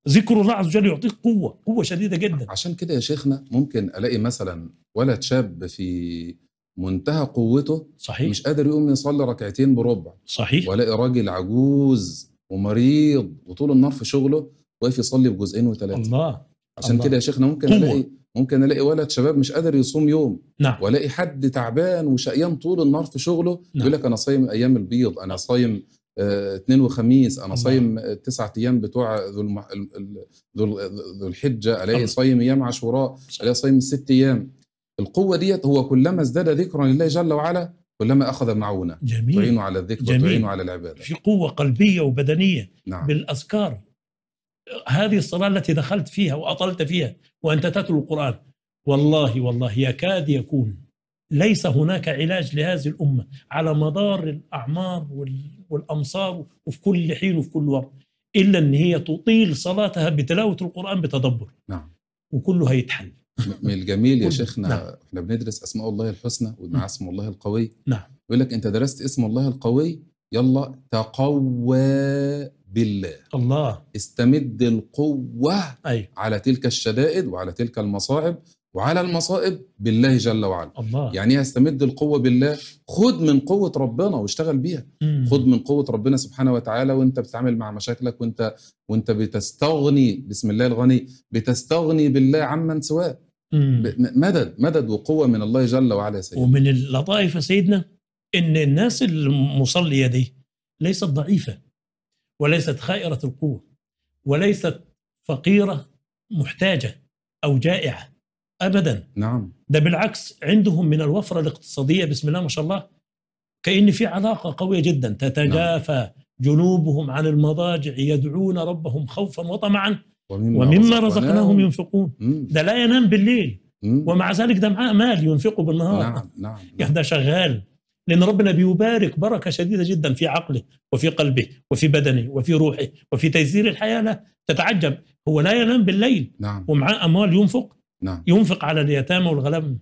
ذكر الله عز وجل يعطيك قوه قوه شديده جدا عشان كده يا شيخنا ممكن الاقي مثلا ولد شاب في منتهى قوته صحيح مش قادر يقوم يصلي ركعتين بربع صحيح والاقي راجل عجوز ومريض وطول النهار في شغله واقف يصلي بجزئين وثلاثه الله عشان كده يا شيخنا ممكن قوة. الاقي ممكن الاقي ولد شباب مش قادر يصوم يوم نعم. والاقي حد تعبان وشقيان طول النهار في شغله نعم. يقول لك انا صايم ايام البيض انا صايم آه، اثنين وخميس انا نعم. صايم تسعة ايام بتوع ذو المح... ذو ذو الحجه الاقي صايم ايام عاشوراء الاقي صايم ست ايام القوه ديت هو كلما ازداد ذكرا لله جل وعلا كلما اخذ معونه جميل تعينه على الذكر وتعينه على العباده في قوه قلبيه وبدنيه نعم. بالاذكار هذه الصلاة التي دخلت فيها وأطلت فيها وأنت تتلو القرآن والله والله يكاد يكون ليس هناك علاج لهذه الأمة على مدار الأعمار والأمصار وفي كل حين وفي كل وقت إلا أن هي تطيل صلاتها بتلاوة القرآن بتدبر نعم وكله هيتحل من الجميل يا شيخنا نعم. احنا بندرس أسماء الله الحسنى ومع نعم. اسم الله القوي نعم يقول لك أنت درست اسم الله القوي يلا تقوى بالله الله استمد القوة أي. على تلك الشدائد وعلى تلك المصاعب وعلى المصائب بالله جل وعلا الله. يعني ايه استمد القوة بالله خد من قوة ربنا واشتغل بيها مم. خد من قوة ربنا سبحانه وتعالى وانت بتتعامل مع مشاكلك وانت وانت بتستغني بسم الله الغني بتستغني بالله عمن سواه مدد مدد وقوة من الله جل وعلا سيدنا ومن اللطائف سيدنا ان الناس المصليه دي ليست ضعيفه وليست خائره القوه وليست فقيره محتاجه او جائعه ابدا نعم ده بالعكس عندهم من الوفره الاقتصاديه بسم الله ما شاء الله كان في علاقه قويه جدا تتجافى نعم. جنوبهم عن المضاجع يدعون ربهم خوفا وطمعا ومما, ومما رزقناهم ينفقون ده لا ينام بالليل مم. ومع ذلك ده معاه مال ينفقه بالنهار نعم نعم, نعم. يعني ده شغال لأن ربنا بيبارك بركة شديدة جدا في عقله وفي قلبه وفي بدنه وفي روحه وفي تيسير الحياة له تتعجب هو لا ينام بالليل نعم. ومعاه أموال ينفق نعم. ينفق على اليتامى والغلام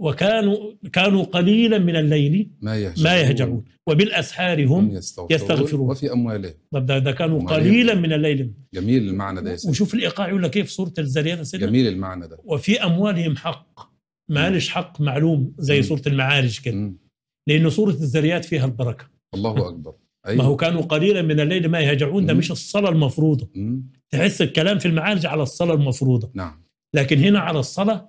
وكانوا كانوا قليلا من الليل ما يهجعون, ما يهجعون وبالاسحار هم يستغفرون وفي اموالهم طب ده, كانوا قليلا من الليل جميل المعنى ده يا وشوف الايقاع يقول لك كيف سوره الزريات جميل المعنى ده وفي اموالهم حق معالج حق معلوم زي سوره المعارج كده لانه سوره الذريات فيها البركه الله اكبر أيوة. ما هو كانوا قليلا من الليل ما يهجعون ده مش الصلاه المفروضه مم. تحس الكلام في المعارج على الصلاه المفروضه نعم لكن هنا على الصلاه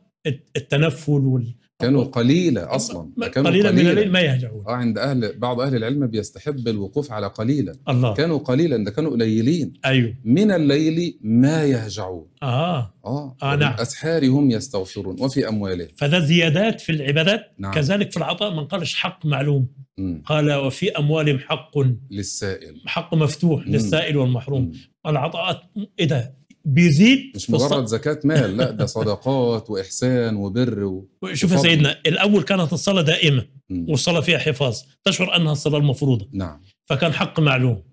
التنفل كانوا قليلة أصلا كانوا قليلة, قليلة من الليل ما يهجعون آه عند أهل بعض أهل العلم بيستحب الوقوف على قليلة الله كانوا قليلا ده كانوا قليلين أيوه من الليل ما يهجعون آه آه, آه نعم أسحار هم يستغفرون وفي أموالهم فذا زيادات في العبادات نعم. كذلك في العطاء من قالش حق معلوم مم. قال وفي أموالهم حق للسائل حق مفتوح مم. للسائل والمحروم مم. العطاءات إيه ده بيزيد مش مجرد زكاة مال لا ده صدقات وإحسان وبر و... شوف يا سيدنا الأول كانت الصلاة دائمة والصلاة فيها حفاظ تشعر أنها الصلاة المفروضة نعم فكان حق معلوم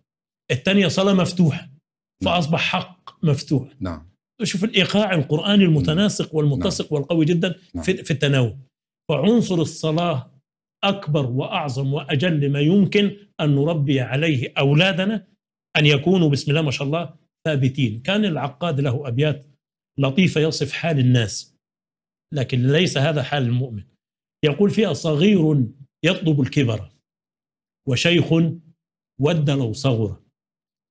الثانية صلاة مفتوحة نعم. فأصبح حق مفتوح نعم شوف الإيقاع القرآني المتناسق والمتسق نعم. والقوي جدا نعم. في, في التناول فعنصر الصلاة أكبر وأعظم وأجل ما يمكن أن نربي عليه أولادنا أن يكونوا بسم الله ما شاء الله ثابتين كان العقاد له أبيات لطيفة يصف حال الناس لكن ليس هذا حال المؤمن يقول فيها صغير يطلب الكبر وشيخ ود لو صغر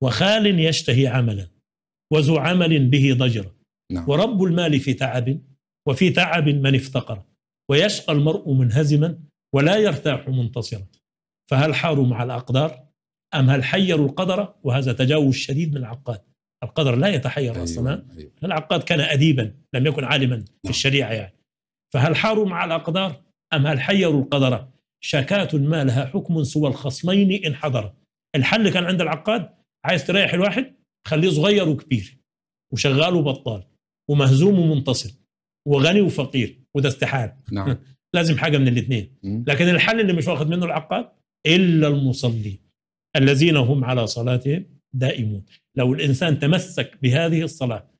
وخال يشتهي عملا وذو عمل به ضجر نعم. ورب المال في تعب وفي تعب من افتقر ويشقى المرء منهزما ولا يرتاح منتصرا فهل حاروا مع الأقدار أم هل حيروا القدر وهذا تجاوز شديد من العقاد القدر لا يتحير أيوة أصلا أيوة. العقاد كان أديبا لم يكن عالما نعم. في الشريعة يعني فهل حاروا مع الأقدار أم هل حيروا القدر شكاة ما لها حكم سوى الخصمين إن حضر الحل كان عند العقاد عايز تريح الواحد خليه صغير وكبير وشغال وبطال ومهزوم ومنتصر وغني وفقير وده استحال نعم لازم حاجه من الاثنين لكن الحل اللي مش واخد منه العقاد الا المصلين الذين هم على صلاتهم دائمون لو الانسان تمسك بهذه الصلاه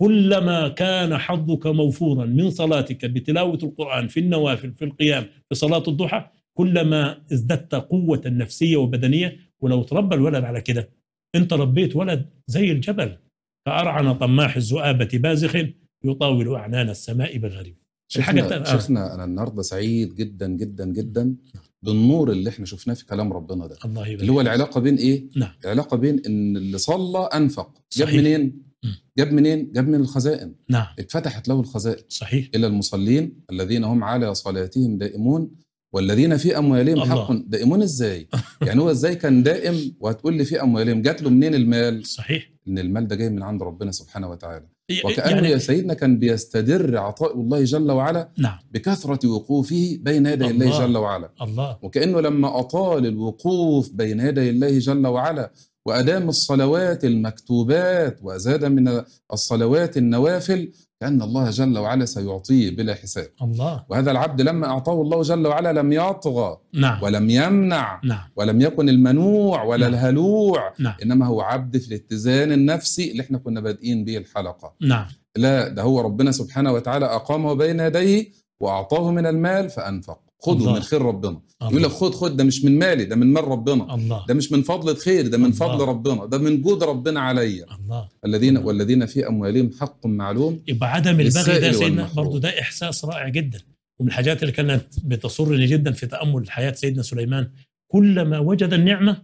كلما كان حظك موفورا من صلاتك بتلاوه القران في النوافل في القيام في صلاه الضحى كلما ازددت قوه نفسيه وبدنيه ولو تربى الولد على كده انت ربيت ولد زي الجبل فارعن طماح الذؤابه بازخ يطاول اعنان السماء بغريب الحاجه آه. شفنا, شفنا انا النهارده سعيد جدا جدا جدا بالنور اللي احنا شفناه في كلام ربنا ده الله اللي هو العلاقه بين ايه نعم. العلاقه بين ان اللي صلى انفق صحيح. جاب منين م. جاب منين جاب من الخزائن نعم. اتفتحت له الخزائن صحيح الى المصلين الذين هم على صلاتهم دائمون والذين في اموالهم الله. حق دائمون ازاي يعني هو ازاي كان دائم وهتقول لي في اموالهم جات له منين المال صحيح ان المال ده جاي من عند ربنا سبحانه وتعالى إيه، إيه، وكأن يعني يا سيدنا كان بيستدر عطاء الله جل وعلا نعم بكثرة وقوفه بين يدي الله, الله جل وعلا الله وكأنه لما أطال الوقوف بين يدي الله جل وعلا وأدام الصلوات المكتوبات وزاد من الصلوات النوافل كأن الله جل وعلا سيعطيه بلا حساب الله وهذا العبد لما أعطاه الله جل وعلا لم يطغى نعم. ولم يمنع نعم. ولم يكن المنوع ولا نعم. الهلوع نعم. إنما هو عبد في الاتزان النفسي اللي احنا كنا بادئين به الحلقة نعم. لا ده هو ربنا سبحانه وتعالى أقامه بين يديه وأعطاه من المال فأنفق خذوا من خير ربنا الله. يقول لك خد خد ده مش من مالي ده من مال ربنا الله. ده مش من فضل خير ده من الله. فضل ربنا ده من جود ربنا عليا الله. الذين الله. والذين في اموالهم حق معلوم يبقى عدم البغي ده سيدنا برضه ده احساس رائع جدا ومن الحاجات اللي كانت بتسرني جدا في تامل حياه سيدنا سليمان كلما وجد النعمه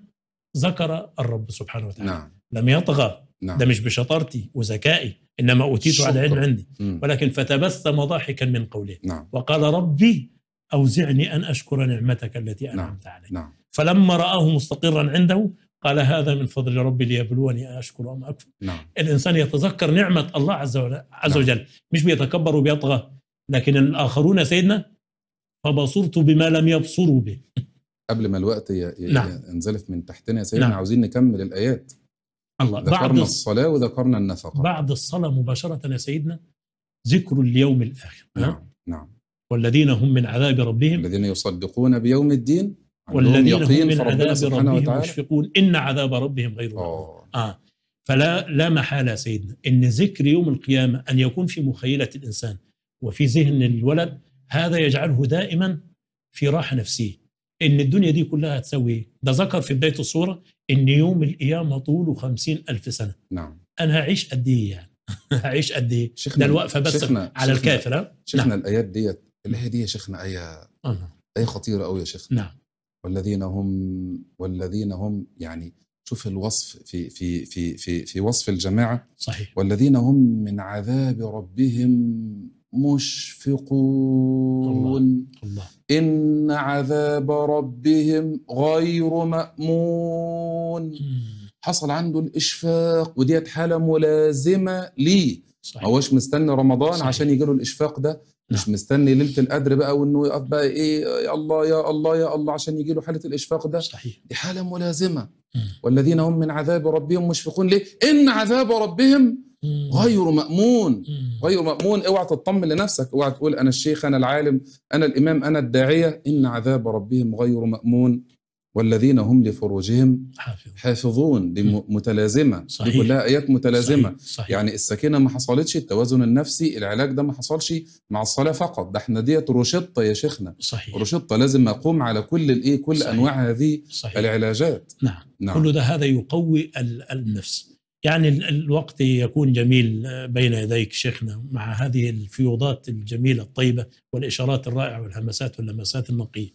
ذكر الرب سبحانه وتعالى نعم. لم يطغى نعم. ده مش بشطارتي وذكائي انما اوتيت على علم عندي م. ولكن فتبسم ضاحكا من قوله نعم. وقال ربي أوزعني أن أشكر نعمتك التي نعم، أنعمت علي نعم. فلما رآه مستقرا عنده قال هذا من فضل ربي ليبلوني أشكر أم أكفر نعم. الإنسان يتذكر نعمة الله عز وجل, عز نعم. وجل. نعم. مش بيتكبر وبيطغى لكن الآخرون سيدنا فبصرت بما لم يبصروا به قبل ما الوقت ي... نعم. ينزلف من تحتنا يا سيدنا نعم. عاوزين نكمل الآيات الله ذكرنا الصلاة وذكرنا النفقة بعد الصلاة مباشرة يا سيدنا ذكر اليوم الآخر نعم نعم والذين هم من عذاب ربهم الذين يصدقون بيوم الدين والذين هم من عذاب ربهم مشفقون إن عذاب ربهم غير آه فلا لا محالة سيدنا إن ذكر يوم القيامة أن يكون في مخيلة الإنسان وفي ذهن الولد هذا يجعله دائما في راحة نفسيه إن الدنيا دي كلها هتسوي إيه؟ ده ذكر في بداية الصورة إن يوم القيامة طوله خمسين ألف سنة نعم أنا هعيش قد إيه يعني هعيش قد إيه ده الوقفة بس شيخنا على شيخنا الكافر شيخنا نعم. الآيات ديت هي دي يا شيخنا آية آه، الله نعم. آية خطيرة قوي يا شيخنا نعم والذين هم والذين هم يعني شوف الوصف في في في في في وصف الجماعة صحيح والذين هم من عذاب ربهم مشفقون الله. الله. إن عذاب ربهم غير مأمون حصل عنده الإشفاق وديت حالة ملازمة ليه ما هوش مستني رمضان صحيح. عشان يجيله الإشفاق ده مش نعم. مستني ليله القدر بقى وانه يقف بقى ايه يا الله يا الله يا الله عشان يجي له حاله الاشفاق ده صحيح دي حاله ملازمه والذين هم من عذاب ربهم مشفقون ليه؟ ان عذاب ربهم غير مامون غير مامون اوعى تطمن لنفسك اوعى تقول انا الشيخ انا العالم انا الامام انا الداعيه ان عذاب ربهم غير مامون والذين هم لفروجهم حافظون, حافظون دي متلازمه صحيح. دي كلها ايات متلازمه صحيح. صحيح. يعني السكينه ما حصلتش التوازن النفسي العلاج ده ما حصلش مع الصلاه فقط ده احنا ديت روشطة يا شيخنا صحيح روشطة لازم اقوم على كل الايه كل صحيح. انواع هذه صحيح. العلاجات نعم. نعم كل ده هذا يقوي النفس يعني الوقت يكون جميل آه، بين يديك شيخنا مع هذه الفيوضات الجميله الطيبه والاشارات الرائعه والهمسات واللمسات النقيه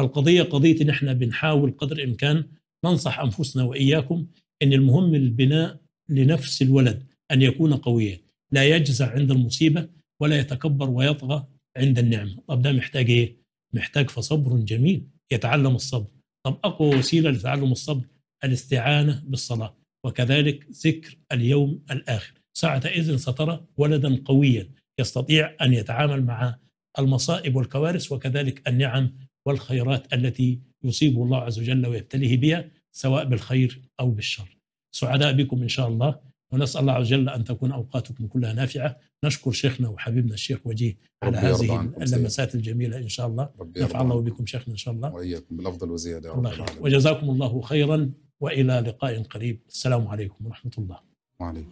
فالقضية قضية إن إحنا بنحاول قدر الإمكان ننصح أنفسنا وإياكم إن المهم البناء لنفس الولد أن يكون قويا لا يجزع عند المصيبة ولا يتكبر ويطغى عند النعمة طب ده محتاج إيه؟ محتاج فصبر جميل يتعلم الصبر طب أقوى وسيلة لتعلم الصبر الاستعانة بالصلاة وكذلك ذكر اليوم الآخر ساعتئذ سترى ولدا قويا يستطيع أن يتعامل مع المصائب والكوارث وكذلك النعم والخيرات التي يصيب الله عز وجل ويبتليه بها سواء بالخير أو بالشر سعداء بكم إن شاء الله ونسأل الله عز وجل أن تكون أوقاتكم كلها نافعة نشكر شيخنا وحبيبنا الشيخ وجيه على هذه اللمسات الجميلة إن شاء الله نفع الله بكم شيخنا إن شاء الله وإياكم بالأفضل وزيادة رب الله العالمين وجزاكم الله خيرا وإلى لقاء قريب السلام عليكم ورحمة الله وعليكم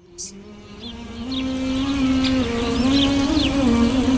السلام